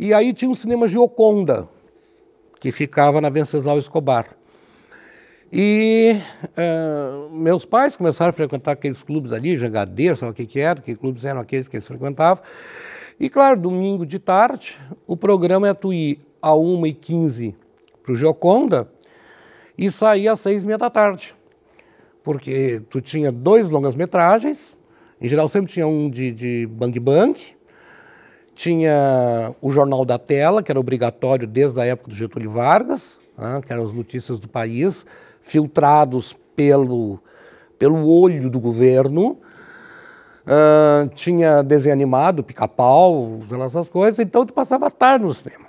E aí tinha um cinema Gioconda, que ficava na Venceslau Escobar. E uh, meus pais começaram a frequentar aqueles clubes ali, Jangadeiro, sabe o que, que era, que clubes eram aqueles que eles frequentavam. E claro, domingo de tarde, o programa é tu ir a 1h15 para o Gioconda e sair às 6h30 da tarde. Porque tu tinha dois longas metragens, em geral sempre tinha um de, de Bang Bang, tinha o Jornal da Tela, que era obrigatório desde a época do Getúlio Vargas, né, que eram as notícias do país, filtrados pelo, pelo olho do governo. Uh, tinha desenho animado, pica-pau, essas coisas, então tu passava a tarde no cinema.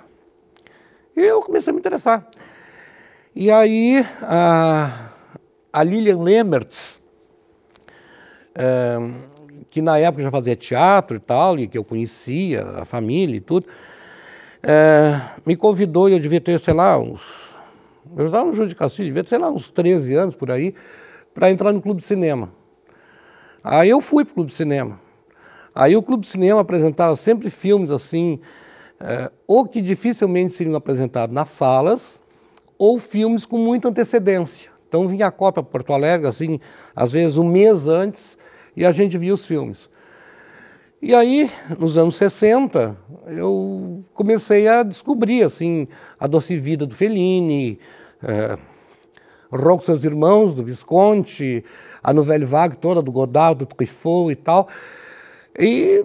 E eu comecei a me interessar. E aí uh, a Lilian Lemertz, uh, que na época já fazia teatro e tal, e que eu conhecia a família e tudo, é, me convidou, e eu devia ter, sei lá, uns. Eu estava no Júlio de Castilho, devia ter, sei lá, uns 13 anos por aí, para entrar no Clube de Cinema. Aí eu fui para o Clube de Cinema. Aí o Clube de Cinema apresentava sempre filmes assim, é, ou que dificilmente seriam apresentados nas salas, ou filmes com muita antecedência. Então vinha a Copa Porto Alegre, assim, às vezes um mês antes, e a gente via os filmes. E aí, nos anos 60, eu comecei a descobrir assim a doce vida do Fellini, é, eh, Ronco Seus Irmãos, do Visconti, a novela vague toda do Godard, do Truffaut e tal. E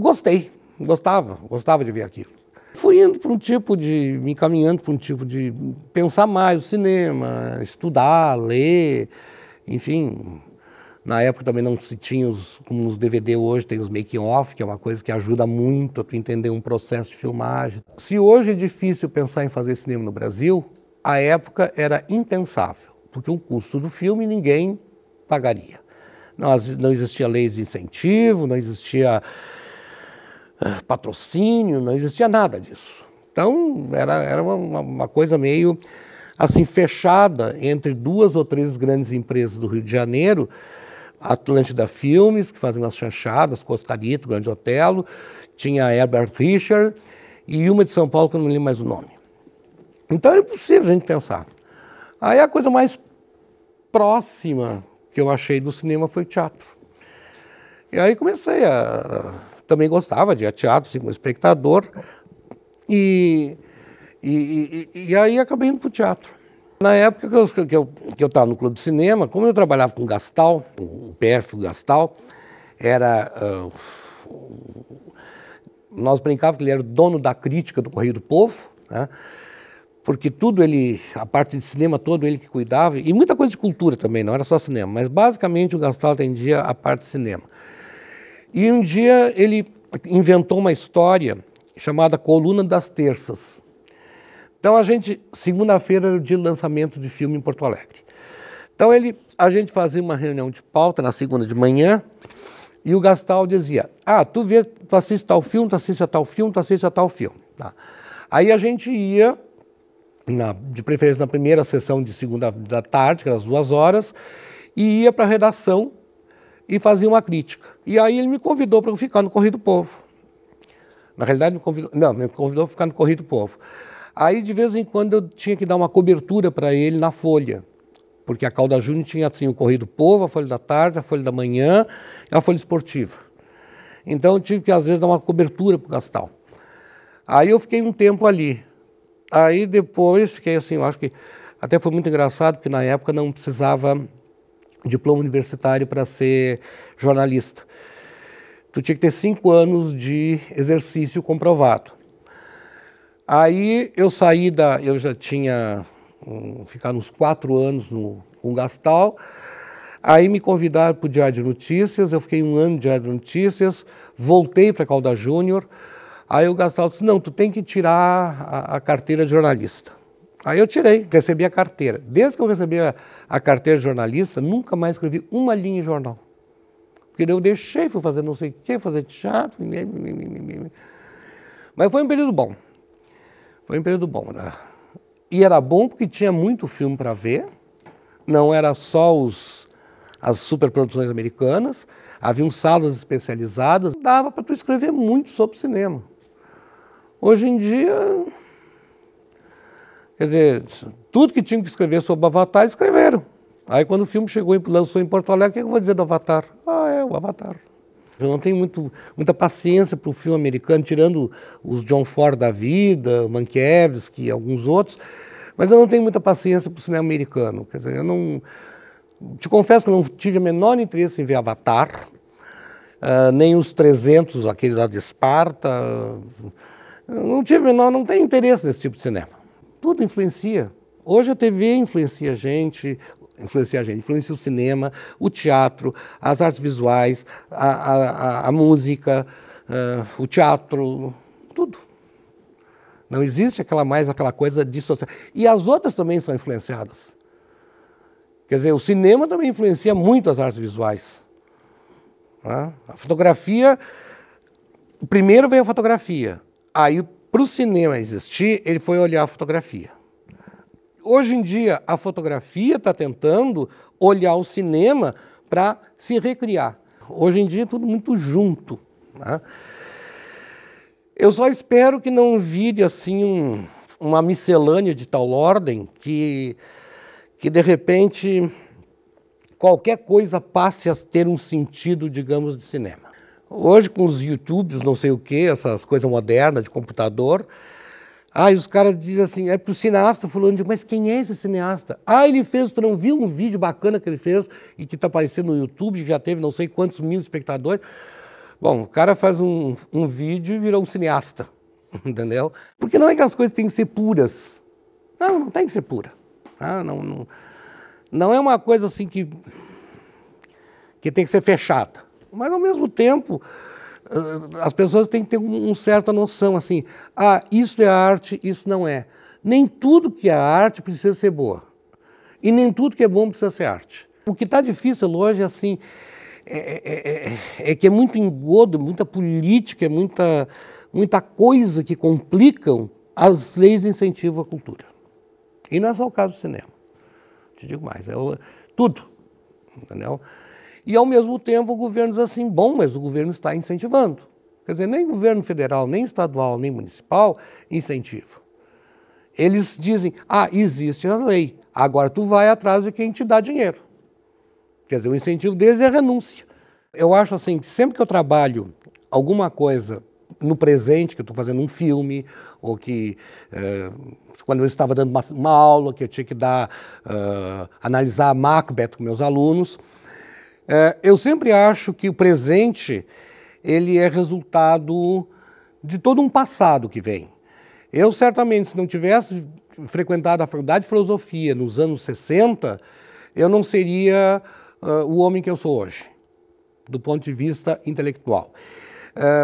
gostei, gostava, gostava de ver aquilo. Fui indo para um tipo de, me encaminhando para um tipo de pensar mais o cinema, estudar, ler, enfim, na época também não se tinha, os, como nos DVD hoje, tem os making-off, que é uma coisa que ajuda muito a tu entender um processo de filmagem. Se hoje é difícil pensar em fazer cinema no Brasil, a época era impensável, porque o custo do filme ninguém pagaria. Não, não existia leis de incentivo, não existia ah, patrocínio, não existia nada disso. Então, era, era uma, uma coisa meio assim fechada entre duas ou três grandes empresas do Rio de Janeiro, Atlântida Filmes, que fazia umas chanchadas, Costarito, Grande Otelo, tinha Herbert Richard e uma de São Paulo que eu não lembro mais o nome. Então era impossível a gente pensar. Aí a coisa mais próxima que eu achei do cinema foi teatro. E aí comecei a. Também gostava de teatro, assim, como espectador, e, e, e, e aí acabei indo para o teatro. Na época que eu estava que eu, que eu no Clube de Cinema, como eu trabalhava com Gastal, o pérfido Gastal, era. Uh, nós brincavamos que ele era o dono da crítica do Correio do Povo, né? porque tudo ele, a parte de cinema todo ele que cuidava, e muita coisa de cultura também, não era só cinema, mas basicamente o Gastal atendia a parte de cinema. E um dia ele inventou uma história chamada Coluna das Terças, então a gente, segunda-feira era o dia do lançamento de filme em Porto Alegre. Então ele, a gente fazia uma reunião de pauta na segunda de manhã e o Gastal dizia: Ah, tu vê, tu assiste tal filme, tu assiste a tal filme, tu assiste a tal filme. Tá. Aí a gente ia, na, de preferência na primeira sessão de segunda da tarde, que era as duas horas, e ia para a redação e fazia uma crítica. E aí ele me convidou para ficar no Correio do Povo. Na realidade, me convidou, não, me convidou para ficar no Correio do Povo. Aí, de vez em quando, eu tinha que dar uma cobertura para ele na folha, porque a Calda Júnior tinha assim, o Correio do Povo, a Folha da Tarde, a Folha da Manhã e a Folha Esportiva. Então, eu tive que, às vezes, dar uma cobertura para o Castal. Aí eu fiquei um tempo ali. Aí depois fiquei assim, eu acho que até foi muito engraçado, porque na época não precisava diploma universitário para ser jornalista. Tu tinha que ter cinco anos de exercício comprovado. Aí eu saí da. Eu já tinha um, ficado uns quatro anos no Gastal, Aí me convidaram para o Diário de Notícias, eu fiquei um ano no Diário de Notícias, voltei para a Calda Júnior. Aí o Gastal disse: Não, tu tem que tirar a, a carteira de jornalista. Aí eu tirei, recebi a carteira. Desde que eu recebi a, a, carteira de jornalista, nunca mais escrevi uma linha em jornal. Porque eu deixei, fui fazer não sei o quê, fazer teatro. Mas foi um período bom. Foi um período bom, né? E era bom porque tinha muito filme para ver, não era só os, as superproduções americanas, haviam salas especializadas, dava para tu escrever muito sobre cinema. Hoje em dia, quer dizer, tudo que tinham que escrever sobre Avatar, escreveram. Aí quando o filme chegou e lançou em Porto Alegre, o que eu vou dizer do Avatar? Ah, é, o Avatar. Eu não tenho muito, muita paciência para o filme americano, tirando os John Ford da vida, Mankiewicz e alguns outros, mas eu não tenho muita paciência para o cinema americano. Quer dizer, eu não. Te confesso que eu não tive o menor interesse em ver Avatar, uh, nem os 300, aquele lá de Esparta. Eu não tive menor, não tenho interesse nesse tipo de cinema. Tudo influencia. Hoje a TV influencia a gente, influencia a gente, influencia o cinema, o teatro, as artes visuais, a, a, a música, uh, o teatro, tudo. Não existe aquela mais aquela coisa dissociada. E as outras também são influenciadas. Quer dizer, o cinema também influencia muito as artes visuais. Né? A fotografia, primeiro veio a fotografia. Aí, para o cinema existir, ele foi olhar a fotografia. Hoje em dia, a fotografia está tentando olhar o cinema para se recriar. Hoje em dia é tudo muito junto. Né? Eu só espero que não vire assim um, uma miscelânea de tal ordem que, que de repente qualquer coisa passe a ter um sentido, digamos, de cinema. Hoje com os YouTubes, não sei o que, essas coisas modernas de computador, Aí os caras dizem assim, é porque o cineasta fulano diz, mas quem é esse cineasta? Ah, ele fez, tu não viu um vídeo bacana que ele fez e que está aparecendo no YouTube, já teve não sei quantos mil espectadores. Bom, o cara faz um, um vídeo e virou um cineasta, entendeu? Porque não é que as coisas têm que ser puras. Não, não tem que ser pura. Ah, não, não, não é uma coisa assim que, que tem que ser fechada. Mas ao mesmo tempo, ah, as pessoas têm que ter uma um certa noção assim, ah, isso é arte, isso não é. Nem tudo que é arte precisa ser boa. E nem tudo que é bom precisa ser arte. O que está difícil hoje assim, é assim, é, é, é, é, que é muito engodo, muita política, muita, muita coisa que complicam as leis de incentivo à cultura. E não é só o caso do cinema. Te digo mais, é o, tudo. Entendeu? E, ao mesmo tempo, o governo diz assim: bom, mas o governo está incentivando. Quer dizer, nem governo federal, nem estadual, nem municipal incentiva. Eles dizem: ah, existe a lei, agora tu vai atrás de quem te dá dinheiro. Quer dizer, o incentivo deles é a renúncia. Eu acho assim que sempre que eu trabalho alguma coisa no presente, que eu estou fazendo um filme, ou que eh, quando eu estava dando uma, uma, aula, que eu tinha que dar, uh, analisar Macbeth com meus alunos, é, eu sempre acho que o presente ele é resultado de todo um passado que vem. Eu certamente, se não tivesse frequentado a faculdade de filosofia nos anos 60, eu não seria uh, o homem que eu sou hoje, do ponto de vista intelectual.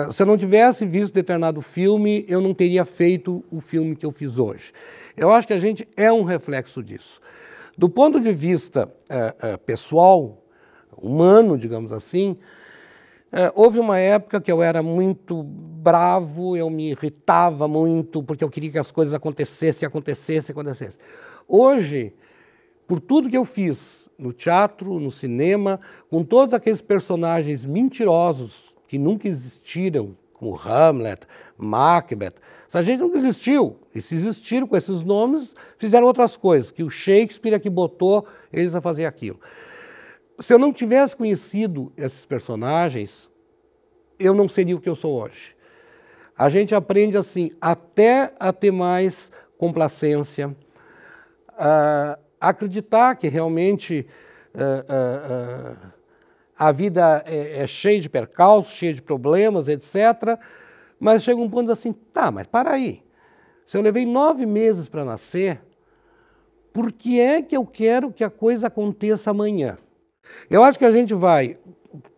Uh, se eu não tivesse visto determinado filme, eu não teria feito o filme que eu fiz hoje. Eu acho que a gente é um reflexo disso. Do ponto de vista uh, pessoal, humano, digamos assim, é, houve uma época que eu era muito bravo, eu me irritava muito, porque eu queria que as coisas acontecessem, acontecessem, acontecessem. Hoje, por tudo que eu fiz no teatro, no cinema, com todos aqueles personagens mentirosos que nunca existiram, como Hamlet, Macbeth, essa gente nunca existiu. E se existiram com esses nomes, fizeram outras coisas, que o Shakespeare é que botou eles a fazer aquilo se eu não tivesse conhecido esses personagens, eu não seria o que eu sou hoje. A gente aprende assim, até a ter mais complacência, a acreditar que realmente a, eh, eh, eh, a vida é, é cheia de percalços, cheia de problemas, etc. Mas chega um ponto assim, tá, mas para aí. Se eu levei nove meses para nascer, por que é que eu quero que a coisa aconteça amanhã? Eu acho que a gente vai,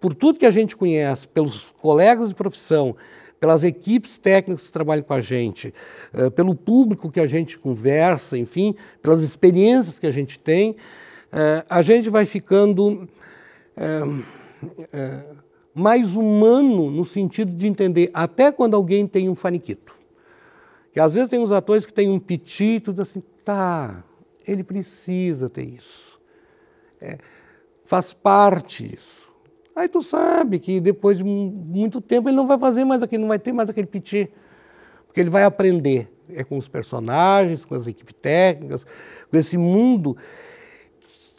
por tudo que a gente conhece, pelos colegas de profissão, pelas equipes técnicas que trabalham com a gente, eh, pelo público que a gente conversa, enfim, pelas experiências que a gente tem, eh, a gente vai ficando eh, mais humano no sentido de entender até quando alguém tem um faniquito. E às vezes tem uns atores que têm um piti e tudo assim, tá, ele precisa ter isso. É, faz parte isso. Aí tu sabe que depois de muito tempo ele não vai fazer mais aquele, não vai ter mais aquele piti, porque ele vai aprender é com os personagens, com as equipes técnicas, com esse mundo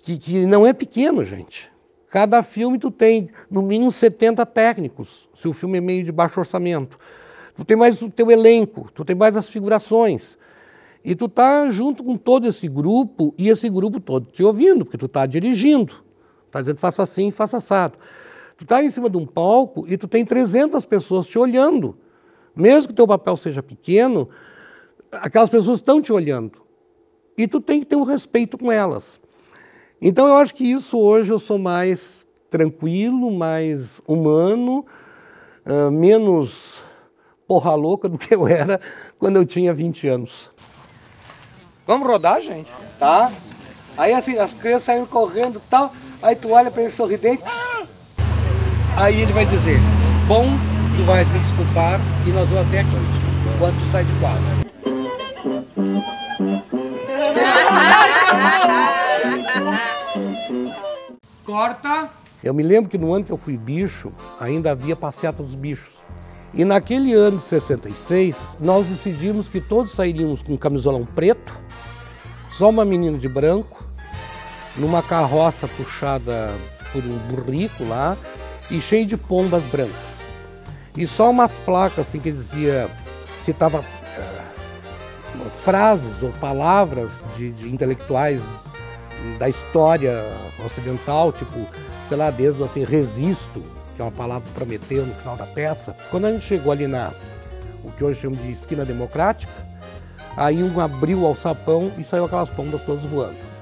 que, que não é pequeno, gente. Cada filme tu tem no mínimo 70 técnicos, se o filme é meio de baixo orçamento. Tu tem mais o teu elenco, tu tem mais as figurações. E tu tá junto com todo esse grupo e esse grupo todo te ouvindo, porque tu tá dirigindo. Está dizendo faça assim, faça assado. Tu está em cima de um palco e tu tem 300 pessoas te olhando. Mesmo que o teu papel seja pequeno, aquelas pessoas estão te olhando. E tu tem que ter um respeito com elas. Então eu acho que isso hoje eu sou mais tranquilo, mais humano, uh, menos porra louca do que eu era quando eu tinha 20 anos. Vamos rodar, gente? Tá? Aí assim, as crianças saíram correndo e tal. Aí tu olha para ele sorridente, ah! aí ele vai dizer, bom, tu vais me desculpar e nós vamos até aqui, enquanto tu sai de quadra. Corta! Eu me lembro que no ano que eu fui bicho, ainda havia passeata dos bichos. E naquele ano de 66, nós decidimos que todos sairíamos com um camisolão preto, só uma menina de branco, numa carroça puxada por um burrico lá e cheio de pombas brancas. E só umas placas assim que dizia, citava uh, eh, frases ou palavras de, de intelectuais da história ocidental, tipo, sei lá, desde assim, resisto, que é uma palavra que prometeu no final da peça. Quando a gente chegou ali na, o que hoje chamamos de esquina democrática, aí um abriu o alçapão e saiu aquelas pombas todas voando.